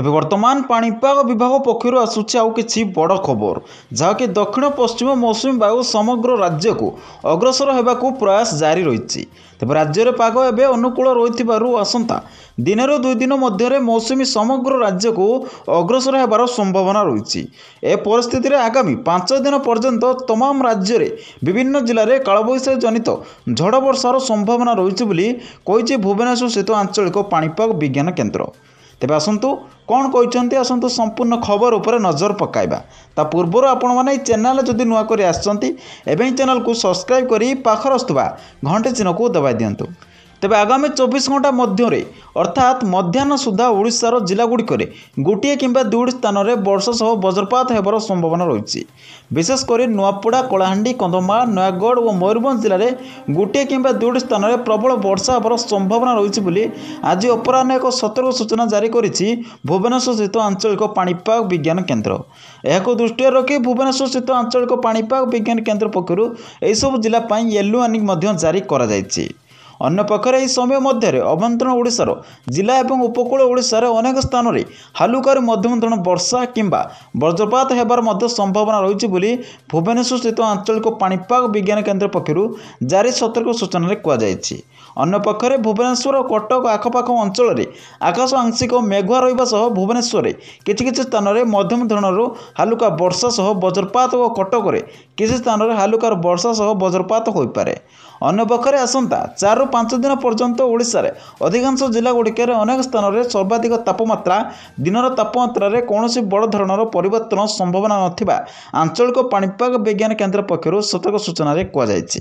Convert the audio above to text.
ତେବେ ବର୍ତ୍ତମାନ ପାଣିପାଗ ବିଭାଗ ପକ୍ଷରୁ ଆସୁଛି ଆଉ କିଛି ବଡ଼ ଖବର ଯାହାକି ଦକ୍ଷିଣ ପଶ୍ଚିମ ମୌସୁମୀ ବାୟୁ ସମଗ୍ର ରାଜ୍ୟକୁ ଅଗ୍ରସର ହେବାକୁ ପ୍ରୟାସ ଜାରି ରହିଛି ତେବେ ରାଜ୍ୟରେ ପାଗ ଏବେ ଅନୁକୂଳ ରହିଥିବାରୁ ଆସନ୍ତା ଦିନରୁ ଦୁଇ ଦିନ ମଧ୍ୟରେ ମୌସୁମୀ ସମଗ୍ର ରାଜ୍ୟକୁ ଅଗ୍ରସର ହେବାର ସମ୍ଭାବନା ରହିଛି ଏ ପରିସ୍ଥିତିରେ ଆଗାମୀ ପାଞ୍ଚ ଦିନ ପର୍ଯ୍ୟନ୍ତ ତମାମ ରାଜ୍ୟରେ ବିଭିନ୍ନ ଜିଲ୍ଲାରେ କାଳବୈଶାଖ ଜନିତ ଝଡ଼ ବର୍ଷାର ସମ୍ଭାବନା ରହିଛି ବୋଲି କହିଛି ଭୁବନେଶ୍ୱର ସ୍ଥିତ ଆଞ୍ଚଳିକ ପାଣିପାଗ ବିଜ୍ଞାନ କେନ୍ଦ୍ର ତେବେ ଆସନ୍ତୁ କ'ଣ କହିଛନ୍ତି ଆସନ୍ତୁ ସମ୍ପୂର୍ଣ୍ଣ ଖବର ଉପରେ ନଜର ପକାଇବା ତା ପୂର୍ବରୁ ଆପଣମାନେ ଏଇ ଚ୍ୟାନେଲ ଯଦି ନୂଆ କରି ଆସିଛନ୍ତି ଏବେ ଏହି ଚ୍ୟାନେଲକୁ ସବସ୍କ୍ରାଇବ୍ କରି ପାଖରେ ଆସୁଥିବା ଘଣ୍ଟେ ଚିହ୍ନକୁ ଦବାଇ ଦିଅନ୍ତୁ ତେବେ ଆଗାମୀ ଚବିଶ ଘଣ୍ଟା ମଧ୍ୟରେ ଅର୍ଥାତ୍ ମଧ୍ୟାହ୍ନ ସୁଦ୍ଧା ଓଡ଼ିଶାର ଜିଲ୍ଲାଗୁଡ଼ିକରେ ଗୋଟିଏ କିମ୍ବା ଦୁଇଟି ସ୍ଥାନରେ ବର୍ଷା ସହ ବଜ୍ରପାତ ହେବାର ସମ୍ଭାବନା ରହିଛି ବିଶେଷ କରି ନୂଆପଡ଼ା କଳାହାଣ୍ଡି କନ୍ଧମାଳ ନୟାଗଡ଼ ଓ ମୟୂରଭଞ୍ଜ ଜିଲ୍ଲାରେ ଗୋଟିଏ କିମ୍ବା ଦୁଇଟି ସ୍ଥାନରେ ପ୍ରବଳ ବର୍ଷା ହେବାର ସମ୍ଭାବନା ରହିଛି ବୋଲି ଆଜି ଅପରାହ୍ନ ଏକ ସତର୍କ ସୂଚନା ଜାରି କରିଛି ଭୁବନେଶ୍ୱରସ୍ଥିତ ଆଞ୍ଚଳିକ ପାଣିପାଗ ବିଜ୍ଞାନ କେନ୍ଦ୍ର ଏହାକୁ ଦୃଷ୍ଟିରେ ରଖି ଭୁବନେଶ୍ୱରସ୍ଥିତ ଆଞ୍ଚଳିକ ପାଣିପାଗ ବିଜ୍ଞାନ କେନ୍ଦ୍ର ପକ୍ଷରୁ ଏହିସବୁ ଜିଲ୍ଲା ପାଇଁ ୟେଲୋ ୱାର୍ଣ୍ଣିଂ ମଧ୍ୟ ଜାରି କରାଯାଇଛି ଅନ୍ୟପକ୍ଷରେ ଏହି ସମୟ ମଧ୍ୟରେ ଅଭ୍ୟନ୍ତରୀଣ ଓଡ଼ିଶାର ଜିଲ୍ଲା ଏବଂ ଉପକୂଳ ଓଡ଼ିଶାରେ ଅନେକ ସ୍ଥାନରେ ହାଲୁକାରୁ ମଧ୍ୟମ ଧରଣ ବର୍ଷା କିମ୍ବା ବଜ୍ରପାତ ହେବାର ମଧ୍ୟ ସମ୍ଭାବନା ରହିଛି ବୋଲି ଭୁବନେଶ୍ୱରସ୍ଥିତ ଆଞ୍ଚଳିକ ପାଣିପାଗ ବିଜ୍ଞାନ କେନ୍ଦ୍ର ପକ୍ଷରୁ ଜାରି ସତର୍କ ସୂଚନାରେ କୁହାଯାଇଛି ଅନ୍ୟପକ୍ଷରେ ଭୁବନେଶ୍ୱର ଓ କଟକ ଆଖପାଖ ଅଞ୍ଚଳରେ ଆକାଶ ଆଂଶିକ ମେଘୁଆ ରହିବା ସହ ଭୁବନେଶ୍ୱରରେ କିଛି କିଛି ସ୍ଥାନରେ ମଧ୍ୟମ ଧରଣରୁ ହାଲୁକା ବର୍ଷା ସହ ବଜ୍ରପାତ ଓ କଟକରେ କିଛି ସ୍ଥାନରେ ହାଲୁକାର ବର୍ଷା ସହ ବଜ୍ରପାତ ହୋଇପାରେ ଅନ୍ୟପକ୍ଷରେ ଆସନ୍ତା ଚାରି ପାଞ୍ଚ ଦିନ ପର୍ଯ୍ୟନ୍ତ ଓଡ଼ିଶାରେ ଅଧିକାଂଶ ଜିଲ୍ଲାଗୁଡ଼ିକରେ ଅନେକ ସ୍ଥାନରେ ସର୍ବାଧିକ ତାପମାତ୍ରା ଦିନର ତାପମାତ୍ରାରେ କୌଣସି ବଡ଼ ଧରଣର ପରିବର୍ତ୍ତନ ସମ୍ଭାବନା ନଥିବା ଆଞ୍ଚଳିକ ପାଣିପାଗ ବିଜ୍ଞାନ କେନ୍ଦ୍ର ପକ୍ଷରୁ ସତର୍କ ସୂଚନାରେ କୁହାଯାଇଛି